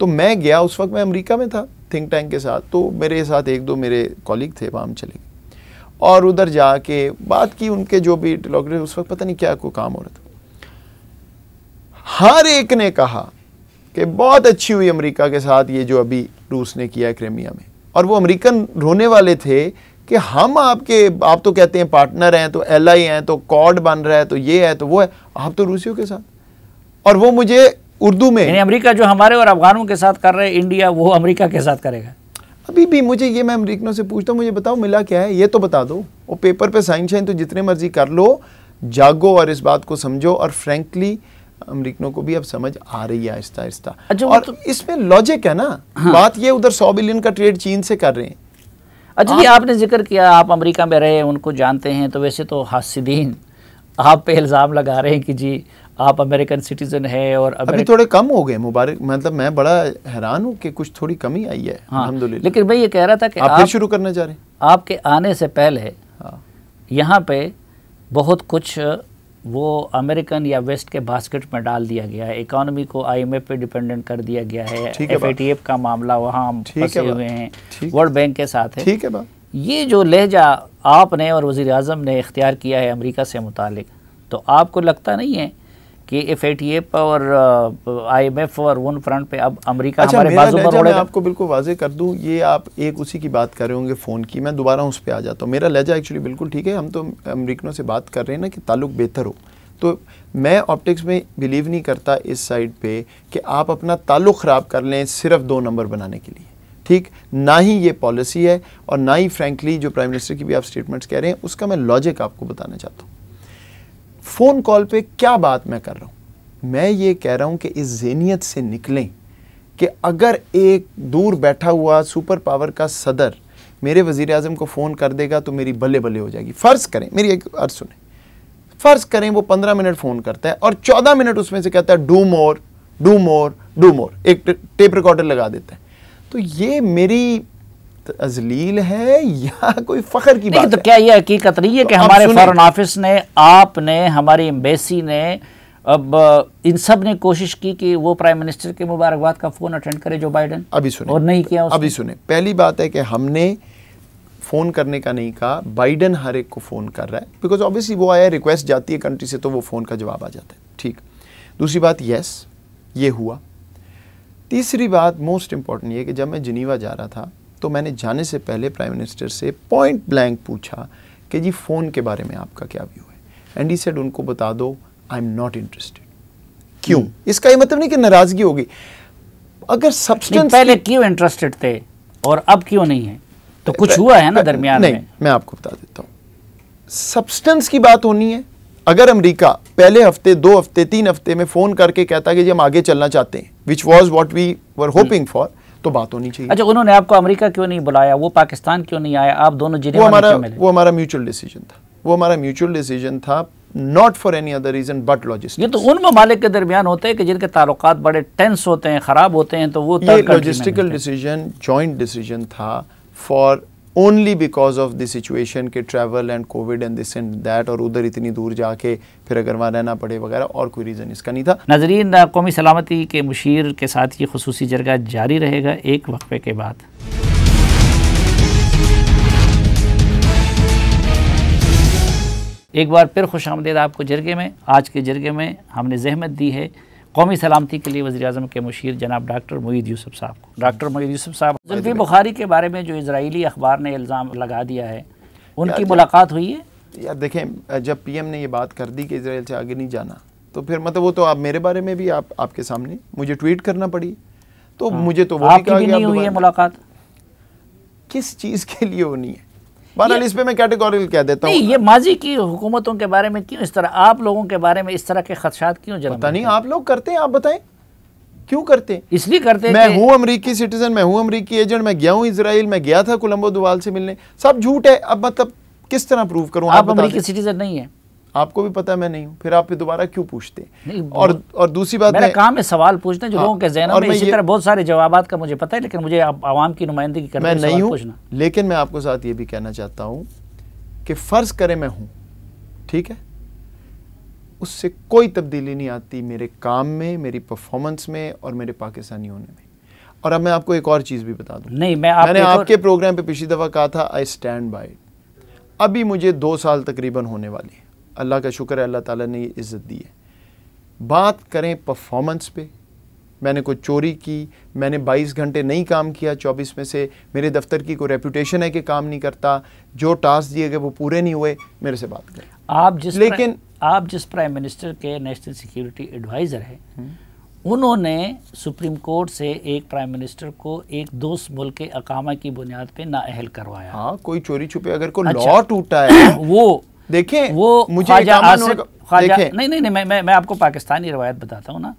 तो मैं गया उस वक्त मैं अमेरिका में था थिंक टैंक के साथ तो मेरे साथ एक दो मेरे कॉलीग थे वहाँ चले गए और उधर जाके बात की उनके जो भी डॉक्टर उस वक्त पता नहीं क्या को काम हो रहा था हर एक ने कहा कि बहुत अच्छी हुई अमेरिका के साथ ये जो अभी रूस ने किया है क्रेमिया में और वो अमेरिकन रोने वाले थे कि हम आपके आप तो कहते हैं पार्टनर हैं तो एल आई हैं तो कॉड बन रहा है तो ये है तो वो है आप तो रूसियों के साथ और वो मुझे उर्दू में अमेरिका जो हमारे और अफगानों के साथ कर रहे हैं इंडिया वो अमेरिका के साथ करेगा अभी भी मुझे ये मैं अमरीकनों से पूछता हूँ मुझे बताओ मिला क्या है ये तो बता दो वो पेपर पे साइन शाइन तो जितने मर्जी कर लो जागो और इस बात को समझो और फ्रेंकली अमरीकनों को भी अब समझ आ रही है आहिस्ता आहिस्ता अच्छा, और तो... इसमें लॉजिक है ना हाँ। बात ये उधर सौ बिलियन का ट्रेड चीन से कर रहे हैं अच्छा जी आपने जिक्र किया आप अमेरिका में रहे उनको जानते हैं तो वैसे तो हासिदीन आप पे इल्ज़ाम लगा रहे हैं कि जी आप अमेरिकन सिटीजन है और अमेरिक... अभी थोड़े कम हो गए मुबारक मतलब मैं बड़ा हैरान हूँ कि कुछ थोड़ी कमी आई है हाँ, लेकिन मैं ये कह रहा था कि आप, आप शुरू करने जा रहे हैं आपके आने से पहले हाँ। यहाँ पे बहुत कुछ वो अमेरिकन या वेस्ट के बास्केट में डाल दिया गया है इकोनॉमी को आईएमएफ पे डिपेंडेंट कर दिया गया है एफएटीएफ का मामला वहाँ फंसे हुए हैं वर्ल्ड बैंक के साथ है ठीक है ये जो लहजा आपने और वजीर अजम ने इख्तियार किया है अमेरिका से मुतल तो आपको लगता नहीं है कि एफ और आईएमएफ और उन फ्रंट पे अब अमेरिका अच्छा, हमारे बाजू पर मैं आपको बिल्कुल वाजे कर दूं ये आप एक उसी की बात कर रहे होंगे फ़ोन की मैं दोबारा उस पर आ जाता हूँ मेरा लहजा एक्चुअली बिल्कुल ठीक है हम तो अमरीकनों से बात कर रहे हैं ना कि ताल्लुक बेहतर हो तो मैं ऑप्टिक्स में बिलीव नहीं करता इस साइड पे कि आप अपना ताल्लुक ख़राब कर लें सिर्फ दो नंबर बनाने के लिए ठीक ना ही ये पॉलिसी है और ना ही फ्रेंकली जो प्राइम मिनिस्टर की भी आप स्टेटमेंट्स कह रहे हैं उसका मैं लॉजिक आपको बताना चाहता हूँ फ़ोन कॉल पे क्या बात मैं कर रहा हूँ मैं ये कह रहा हूँ कि इस जहनीत से निकलें कि अगर एक दूर बैठा हुआ सुपर पावर का सदर मेरे वजीर अजम को फ़ोन कर देगा तो मेरी भले भले हो जाएगी फ़र्ज़ करें मेरी एक अर्ज़ सुने फ़र्ज़ करें वो पंद्रह मिनट फ़ोन करता है और चौदह मिनट उसमें से कहता है do more do more do more एक टेप रिकॉर्डर लगा देता है तो ये मेरी अजलील है या [laughs] कोई फखर की तो बात तो क्या ये हकीकत नहीं है तो कि हमारे फॉरन ऑफिस ने आपने हमारी एम्बेसी ने अब इन सब ने कोशिश की कि वो प्राइम मिनिस्टर के मुबारकबाद का फ़ोन अटेंड करे जो बाइडन अभी सुने और नहीं किया अभी सुने पहली बात है कि हमने फ़ोन करने का नहीं कहा बाइडन हर एक को फ़ोन कर रहा है बिकॉज ऑब्वियसली वो आया रिक्वेस्ट जाती है कंट्री से तो वो फ़ोन का जवाब आ जाता है ठीक दूसरी बात यस ये हुआ तीसरी बात मोस्ट इंपॉर्टेंट ये कि जब मैं जिनीवा जा रहा था तो मैंने जाने से पहले प्राइम मिनिस्टर से पॉइंट ब्लैंक पूछा कि जी फ़ोन के बारे में आपका क्या व्यू है एंड ही सेड उनको बता दो आई एम नॉट इंटरेस्टेड क्यों hmm. इसका ये मतलब नहीं कि नाराज़गी होगी अगर सब्सटेंस पहले क्यों इंटरेस्टेड थे और अब क्यों नहीं है तो कुछ हुआ है ना दरमियान में मैं आपको बता देता हूं सब्सटेंस की बात होनी है अगर अमेरिका पहले हफ्ते दो हफ्ते तीन हफ्ते में फ़ोन करके कहता कि जी हम आगे चलना चाहते हैं which was what we were hoping for तो बात होनी चाहिए अच्छा उन्होंने आपको अमेरिका क्यों नहीं बुलाया वो पाकिस्तान क्यों नहीं आया आप दोनों जिन्हें वो हमारा वो हमारा म्यूचुअल डिसीजन था वो हमारा म्यूचुअल डिसीजन था not for any other reason but logistic ये तो उन ममालिक के दरमियान होते हैं कि जिनके ताल्लुक बड़े टेंस होते हैं ख़राब होते हैं तो वो लॉजिस्टिकल डिसीजन जॉइंट डिसीजन था for only because of the situation के travel and COVID and this and that और उधर इतनी दूर जाके फिर अगर वहाँ रहना पड़े वगैरह और कोई रीज़न इसका नहीं था नाजरीन कौमी सलामती के मुशीर के साथ ये खसूस जरगा जारी रहेगा एक वक्फे के बाद एक बार फिर खुश आमदेद आपको जरगे में आज के जरगे में हमने जहमत दी है कौमी सलामती के लिए वजी अजम के मुशीर जनाब डॉक्टर मोईद यूसुफ साहब को डॉक्टर मोईद यूसुफ साहब जुल्फी बुखारी के बारे में जो इसराइली अखबार ने इल्ज़ाम लगा दिया है उनकी मुलाकात हुई है यार देखें जब एम ने ये बात कर दी कि इसराइल से आगे नहीं जाना तो फिर मतलब वो तो आप मेरे बारे में भी आप आपके सामने मुझे ट्वीट करना पड़ी तो हाँ। मुझे तो वो भी हुई है मुलाकात किस चीज़ के लिए होनी है बहरहाल इस पे मैं कैटेगोरिकल कह देता हूँ ये माजी की हुकूमतों के बारे में क्यों इस तरह आप लोगों के बारे में इस तरह के खदशात क्यों जन्म पता नहीं आप लोग करते हैं आप बताएं क्यों करते हैं इसलिए करते हैं मैं हूँ अमरीकी सिटीजन मैं हूँ अमरीकी एजेंट मैं गया हूँ इसराइल मैं गया था कोलम्बो दुवाल से मिलने सब झूठ है अब मतलब किस तरह प्रूव करूँ आप अमरीकी सिटीजन नहीं है आपको भी पता मैं नहीं हूँ फिर आप दोबारा क्यों पूछते और और दूसरी बात मेरा काम है सवाल पूछना जो हाँ, लोगों के जहन में इसी तरह बहुत सारे जवाब का मुझे पता है लेकिन मुझे आवाम की नुमाइंदगी करना मैं नहीं हूँ लेकिन मैं आपको साथ ये भी कहना चाहता हूँ कि फ़र्ज करें मैं हूँ ठीक है उससे कोई तब्दीली नहीं आती मेरे काम में मेरी परफॉर्मेंस में और मेरे पाकिस्तानी होने में और अब मैं आपको एक और चीज़ भी बता दूँ नहीं मैं आप मैंने आपके प्रोग्राम पे पिछली दफ़ा कहा था आई स्टैंड बाई अभी मुझे दो साल तकरीबन होने वाले अल्लाह का शुक्र है अल्लाह ताला ने ये इज़्ज़त दी है बात करें परफॉर्मेंस पे मैंने कोई चोरी की मैंने 22 घंटे नहीं काम किया 24 में से मेरे दफ्तर की कोई रेपुटेशन है कि काम नहीं करता जो टास्क दिए गए वो पूरे नहीं हुए मेरे से बात करें आप जिस लेकिन आप जिस प्राइम मिनिस्टर के नेशनल सिक्योरिटी एडवाइज़र हैं हम्म। उन्होंने सुप्रीम कोर्ट से एक प्राइम मिनिस्टर को एक दोस्त मुल्क के अकामा की बुनियाद पे नाअहल करवाया हाँ कोई चोरी छुपे अगर कोई अच्छा, लॉ टूटा है [clears throat] वो देखें वो मुझे आसिफ नहीं नहीं नहीं मैं मैं, मैं आपको पाकिस्तानी रवायत बताता हूँ ना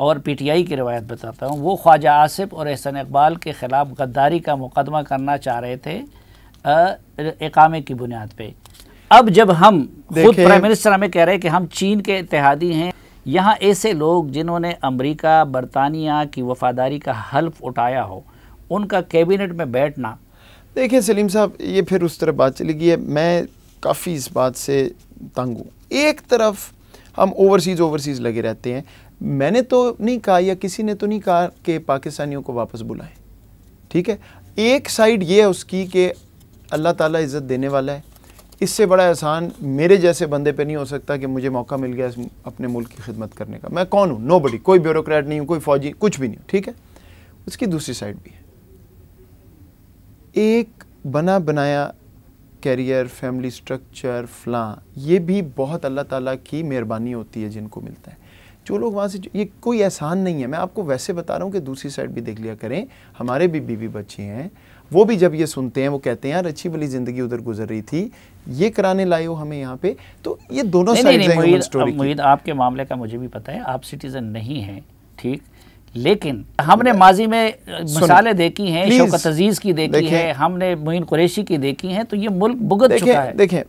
और पीटीआई की रवायत बताता हूँ वो ख्वाजा आसिफ और एहसन इकबाल के ख़िलाफ़ गद्दारी का मुकदमा करना चाह रहे थे एकामे की बुनियाद पर अब जब हम खुद प्राइम मिनिस्टर हमें कह रहे हैं कि हम चीन के इतिहादी हैं यहाँ ऐसे लोग जिन्होंने अमरीका बरतानिया की वफादारी का हल्फ उठाया हो उनका कैबिनेट में बैठना देखिए सलीम साहब ये फिर उस तरह बात चली गई है मैं काफ़ी इस बात से तंग हूँ एक तरफ हम ओवरसीज़ ओवरसीज़ लगे रहते हैं मैंने तो नहीं कहा या किसी ने तो नहीं कहा कि पाकिस्तानियों को वापस बुलाएं ठीक है एक साइड ये है उसकी कि अल्लाह ताला इज़्ज़त देने वाला है इससे बड़ा एहसान मेरे जैसे बंदे पे नहीं हो सकता कि मुझे मौका मिल गया अपने मुल्क की खिदमत करने का मैं कौन हूँ नो बड़ी कोई ब्यूरोक्रेट नहीं हूँ कोई फ़ौजी कुछ भी नहीं ठीक है उसकी दूसरी साइड भी है एक बना बनाया कैरियर फैमिली स्ट्रक्चर फ्लाँ ये भी बहुत अल्लाह ताला की मेहरबानी होती है जिनको मिलता है जो लोग वहाँ से ये कोई एहसान नहीं है मैं आपको वैसे बता रहा हूँ कि दूसरी साइड भी देख लिया करें हमारे भी बीवी बच्चे हैं वो भी जब ये सुनते हैं वो कहते हैं यार अच्छी भली जिंदगी उधर गुजर रही थी ये कराने लाए हो हमें यहाँ पे तो ये दोनों साइड आपके मामले का मुझे भी पता है आप सिटीजन नहीं हैं ठीक लेकिन हमने माजी में मिसालें देखी हैं शौकत अजीज की देखी है हमने मोइन कुरेशी की देखी है तो ये मुल्क भुगत चुका है देखें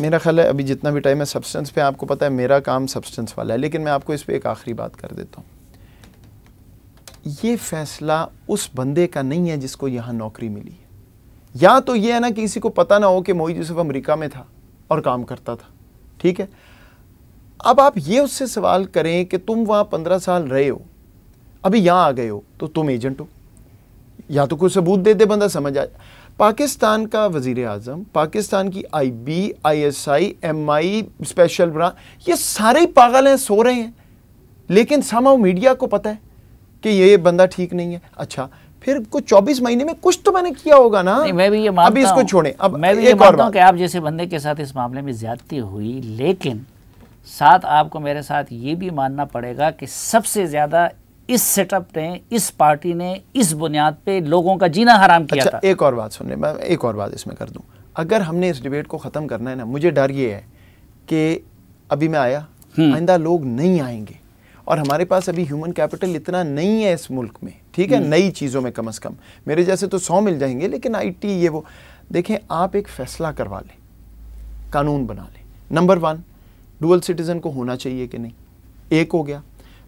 मेरा ख्याल है अभी जितना भी टाइम है सब्सटेंस पे आपको पता है मेरा काम सब्सटेंस वाला है लेकिन मैं आपको इस पे एक आखिरी बात कर देता हूँ ये फैसला उस बंदे का नहीं है जिसको यहाँ नौकरी मिली है या तो ये है ना किसी को पता ना हो कि मोहित यूसुफ अमेरिका में था और काम करता था ठीक है अब आप ये उससे सवाल करें कि तुम वहाँ पंद्रह साल रहे हो अभी यहाँ आ गए हो तो तुम एजेंट हो या तो कोई सबूत दे दे बंदा समझ आ पाकिस्तान का वजीर आजम पाकिस्तान की I B I S I M I special branch ये सारे ही पागल हैं सो रहे हैं लेकिन समाओ मीडिया को पता है कि ये बंदा ठीक नहीं है अच्छा फिर कुछ चौबीस महीने में कुछ तो मैंने किया होगा ना मैं भी ये अभी इसको छोड़े अब मैं भी ये मानता हूँ कि आप जैसे बंदे के साथ इस मामले में ज्यादती हुई लेकिन साथ आपको मेरे साथ ये भी मानना पड़ेगा कि सबसे ज़्यादा इस सेटअप ने इस पार्टी ने इस बुनियाद पे लोगों का जीना हराम किया अच्छा, था एक और बात सुनने मैं एक और बात इसमें कर दूं अगर हमने इस डिबेट को ख़त्म करना है ना मुझे डर ये है कि अभी मैं आया हम्म। आइंदा लोग नहीं आएंगे और हमारे पास अभी ह्यूमन कैपिटल इतना नहीं है इस मुल्क में ठीक है हम्म। नई चीज़ों में कम अज़ कम मेरे जैसे तो सौ मिल जाएंगे लेकिन आई ये वो देखें आप एक फ़ैसला करवा लें कानून बना लें नंबर वन डुअल सिटीज़न को होना चाहिए कि नहीं एक हो गया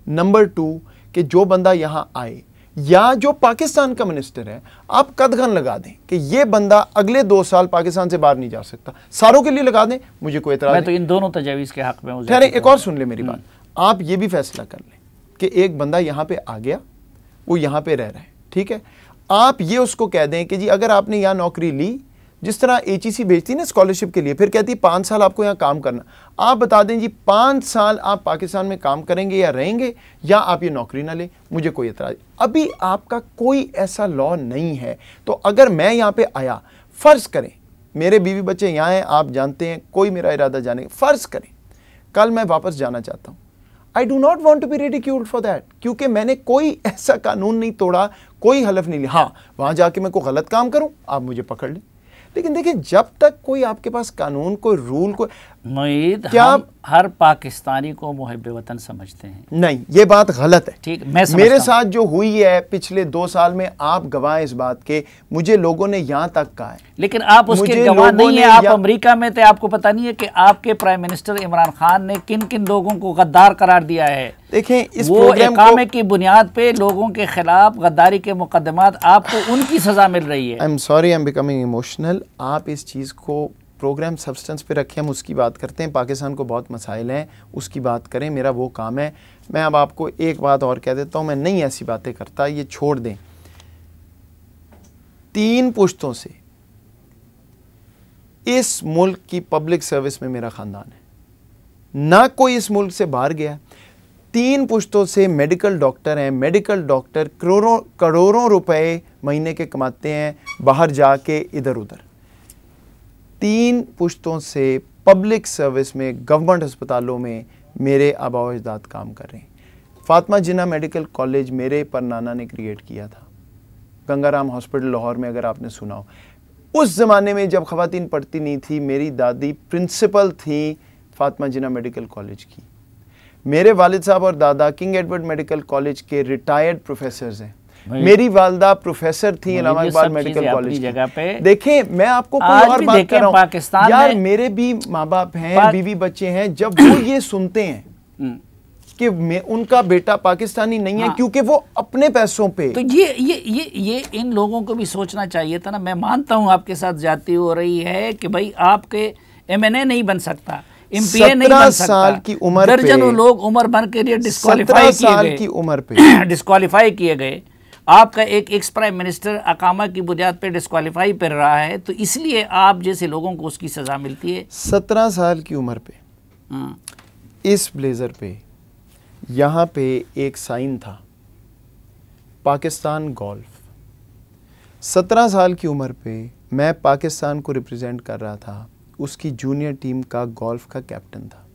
नंबर टू कि जो बंदा यहाँ आए या जो पाकिस्तान का मिनिस्टर है आप कदगन लगा दें कि ये बंदा अगले दो साल पाकिस्तान से बाहर नहीं जा सकता सारों के लिए लगा दें मुझे कोई इतराज तो इन दोनों तजावीज़ के हक में ठहरे एक और सुन ले मेरी हम्म। बात आप ये भी फैसला कर लें कि एक बंदा यहाँ पे आ गया वो यहाँ पे रह रहा है ठीक है आप ये उसको कह दें कि जी अगर आपने यहाँ नौकरी ली जिस तरह एच भेजती है ना स्कॉलरशिप के लिए फिर कहती है पाँच साल आपको यहाँ काम करना आप बता दें जी पाँच साल आप पाकिस्तान में काम करेंगे या रहेंगे या आप ये नौकरी ना लें मुझे कोई इतराज़ अभी आपका कोई ऐसा लॉ नहीं है तो अगर मैं यहाँ पर आया फ़र्ज़ करें मेरे बीवी बच्चे यहाँ हैं आप जानते हैं कोई मेरा इरादा जाने फ़र्ज़ करें कल मैं वापस जाना चाहता हूँ I do not want to be ridiculed for that क्योंकि मैंने कोई ऐसा कानून नहीं तोड़ा कोई हलफ नहीं लिया हाँ वहाँ जाके मैं कोई गलत काम करूँ आप मुझे पकड़ लें लेकिन देखिए जब तक कोई आपके पास कानून कोई रूल कोई मुईद क्या हम हर पाकिस्तानी को मुहब वतन समझते हैं नहीं ये बात गलत है ठीक मैं मेरे साथ जो हुई है पिछले दो साल में आप गवाह इस बात के मुझे लोगों ने यहाँ तक कहा है लेकिन आप उसके गवाह नहीं है आप अमेरिका में थे आपको पता नहीं है कि आपके प्राइम मिनिस्टर इमरान खान ने किन किन लोगों को गद्दार करार दिया है देखें इस वो इकामे की बुनियाद पे लोगों के खिलाफ गद्दारी के मुकदमात आपको उनकी सजा मिल रही है I am sorry I am becoming emotional आप इस चीज़ को प्रोग्राम सब्सटेंस पे रखें हम उसकी बात करते हैं पाकिस्तान को बहुत मसाइल हैं उसकी बात करें मेरा वो काम है मैं अब आपको एक बात और कह देता हूँ मैं नहीं ऐसी बातें करता ये छोड़ दें तीन पुश्तों से इस मुल्क की पब्लिक सर्विस में मेरा ख़ानदान है ना कोई इस मुल्क से बाहर गया तीन पुश्तों से मेडिकल डॉक्टर हैं मेडिकल डॉक्टर करोड़ों करोड़ों रुपए महीने के कमाते हैं बाहर जाके इधर उधर तीन पुश्तों से पब्लिक सर्विस में गवर्नमेंट अस्पतालों में मेरे आबाव अजदाद काम कर रहे हैं फातमा जिना मेडिकल कॉलेज मेरे पर नाना ने क्रिएट किया था गंगाराम हॉस्पिटल लाहौर में अगर आपने सुना हो उस ज़माने में जब ख़वान पढ़ती नहीं थी मेरी दादी प्रिंसिपल थी फातमा जिना मेडिकल कॉलेज की मेरे वालिद साहब और दादा किंग एडवर्ड मेडिकल कॉलेज के रिटायर्ड प्रोफेसर्स हैं मेरी वालदा प्रोफेसर थी इलाहाबाद मेडिकल कॉलेज जगह पे देखे मैं आपको कोई और बात कर रहा पाकिस्तान यार मेरे भी माँ बाप हैं बीवी बच्चे हैं जब वो ये सुनते हैं हम्म। कि मैं उनका बेटा पाकिस्तानी नहीं हाँ। है क्योंकि वो अपने पैसों पे तो ये ये ये ये इन लोगों को भी सोचना चाहिए था ना मैं मानता हूँ आपके साथ जाती हो रही है कि भाई आपके ए नहीं बन सकता एमपीए नहीं बन सकता साल की उम्र दर्जनों लोग उम्र भर के लिए डिस्कालीफाई साल की उम्र पे डिस्कालीफाई [coughs] किए गए आपका एक एक्स प्राइम मिनिस्टर अकामा की बुनियाद पर डिस्कालीफाई कर रहा है तो इसलिए आप जैसे लोगों को उसकी सज़ा मिलती है सत्रह साल की उम्र पे हाँ। इस ब्लेज़र पे यहाँ पे एक साइन था पाकिस्तान गोल्फ सत्रह साल की उम्र पे मैं पाकिस्तान को रिप्रेजेंट कर रहा था उसकी जूनियर टीम का गोल्फ का कैप्टन था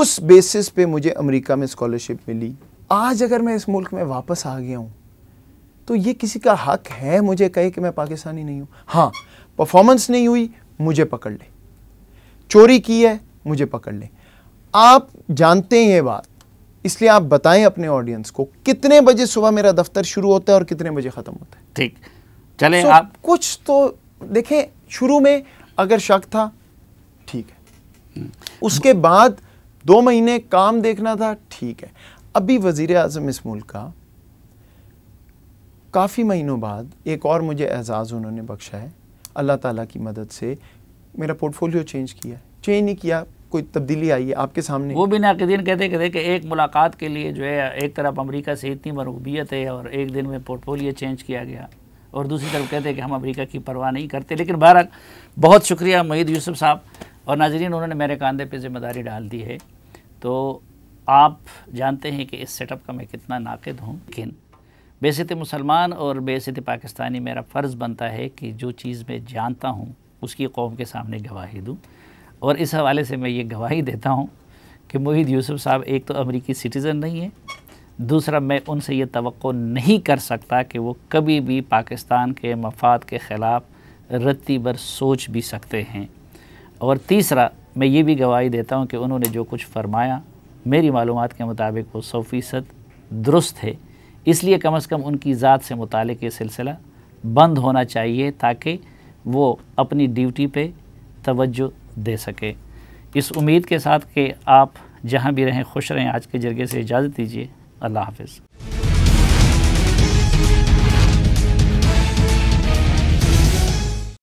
उस बेसिस पे मुझे अमेरिका में स्कॉलरशिप मिली आज अगर मैं इस मुल्क में वापस आ गया हूँ तो ये किसी का हक है मुझे कहे कि मैं पाकिस्तानी नहीं हूँ हाँ परफॉर्मेंस नहीं हुई मुझे पकड़ ले चोरी की है मुझे पकड़ ले आप जानते हैं ये बात इसलिए आप बताएं अपने ऑडियंस को कितने बजे सुबह मेरा दफ्तर शुरू होता है और कितने बजे ख़त्म होता है ठीक चले so, आप कुछ तो देखें शुरू में अगर शक था ठीक है हम्म। उसके बाद दो महीने काम देखना था ठीक है अभी वज़ी अजम इस मुल्क का काफ़ी महीनों बाद एक और मुझे एजाज़ उन्होंने बख्शा है अल्लाह ताला की मदद से मेरा पोर्टफोलियो चेंज किया चेंज नहीं किया कोई तब्दीली आई है आपके सामने वो भी नाकदीन कहते कहते कि एक मुलाकात के लिए जो है एक तरफ अमेरिका से इतनी मरूबियत है और एक दिन में पोर्टफोलियो चेंज किया गया और दूसरी तरफ कहते हैं कि हम अमेरिका की परवाह नहीं करते लेकिन बहरहाल बहुत शुक्रिया मईद यूसुफ साहब और नाजरीन उन्होंने मेरे कंधे पर ज़िम्मेदारी डाल दी है तो आप जानते हैं कि इस सेटअप का मैं कितना नाकद हूँ लेकिन बेसित मुसलमान और बेसित पाकिस्तानी मेरा फ़र्ज़ बनता है कि जो चीज़ मैं जानता हूँ उसकी कौम के सामने गवाही दूँ और इस हवाले से मैं ये गवाही देता हूँ कि मोहित यूसुफ साहब एक तो अमरीकी सिटीज़न नहीं है दूसरा मैं उनसे ये तो नहीं कर सकता कि वो कभी भी पाकिस्तान के मफाद के ख़िलाफ़ रत्ती भर सोच भी सकते हैं और तीसरा मैं ये भी गवाही देता हूँ कि उन्होंने जो कुछ फरमाया मेरी मालूम के मुताबिक वो सौ फ़ीसद दुरुस्त है इसलिए कम अज़ कम उनकी ज़ात से मुतल ये सिलसिला बंद होना चाहिए ताकि वो अपनी ड्यूटी पर तोज्जो दे सके इस उम्मीद के साथ कि आप जहाँ भी रहें खुश रहें आज के जरिए से इजाज़त दीजिए अल्लाह हाफिज़